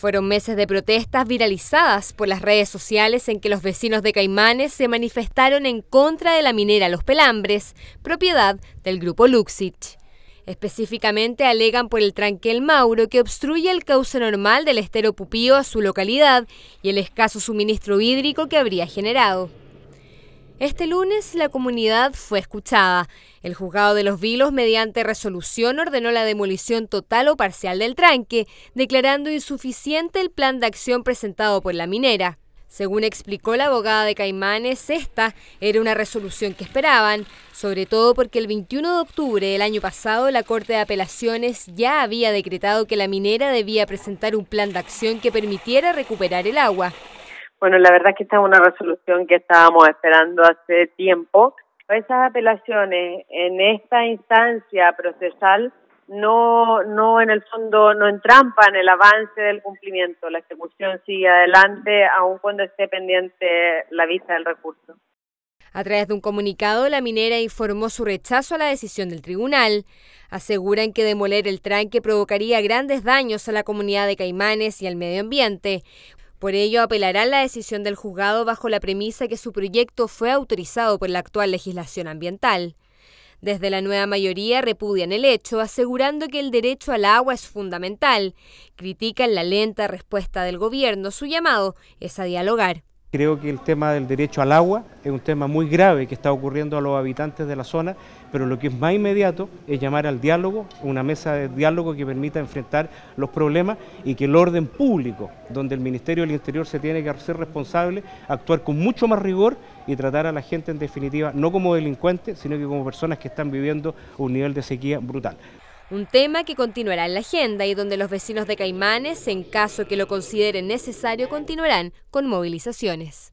Fueron meses de protestas viralizadas por las redes sociales en que los vecinos de Caimanes se manifestaron en contra de la minera Los Pelambres, propiedad del grupo Luxich. Específicamente alegan por el tranque Mauro que obstruye el cauce normal del estero Pupío a su localidad y el escaso suministro hídrico que habría generado. Este lunes la comunidad fue escuchada. El juzgado de los Vilos, mediante resolución, ordenó la demolición total o parcial del tranque, declarando insuficiente el plan de acción presentado por la minera. Según explicó la abogada de Caimanes, esta era una resolución que esperaban, sobre todo porque el 21 de octubre del año pasado la Corte de Apelaciones ya había decretado que la minera debía presentar un plan de acción que permitiera recuperar el agua. Bueno, la verdad es que esta es una resolución que estábamos esperando hace tiempo. Esas apelaciones en esta instancia procesal no, no en el fondo, no entrampan el avance del cumplimiento. La ejecución sigue adelante, aun cuando esté pendiente la vista del recurso. A través de un comunicado, la minera informó su rechazo a la decisión del tribunal. Aseguran que demoler el tranque provocaría grandes daños a la comunidad de caimanes y al medio ambiente, por ello, apelarán la decisión del juzgado bajo la premisa que su proyecto fue autorizado por la actual legislación ambiental. Desde la nueva mayoría repudian el hecho, asegurando que el derecho al agua es fundamental. Critican la lenta respuesta del gobierno. Su llamado es a dialogar. Creo que el tema del derecho al agua es un tema muy grave que está ocurriendo a los habitantes de la zona, pero lo que es más inmediato es llamar al diálogo, una mesa de diálogo que permita enfrentar los problemas y que el orden público, donde el Ministerio del Interior se tiene que hacer responsable, actuar con mucho más rigor y tratar a la gente en definitiva no como delincuentes, sino que como personas que están viviendo un nivel de sequía brutal. Un tema que continuará en la agenda y donde los vecinos de Caimanes, en caso que lo consideren necesario, continuarán con movilizaciones.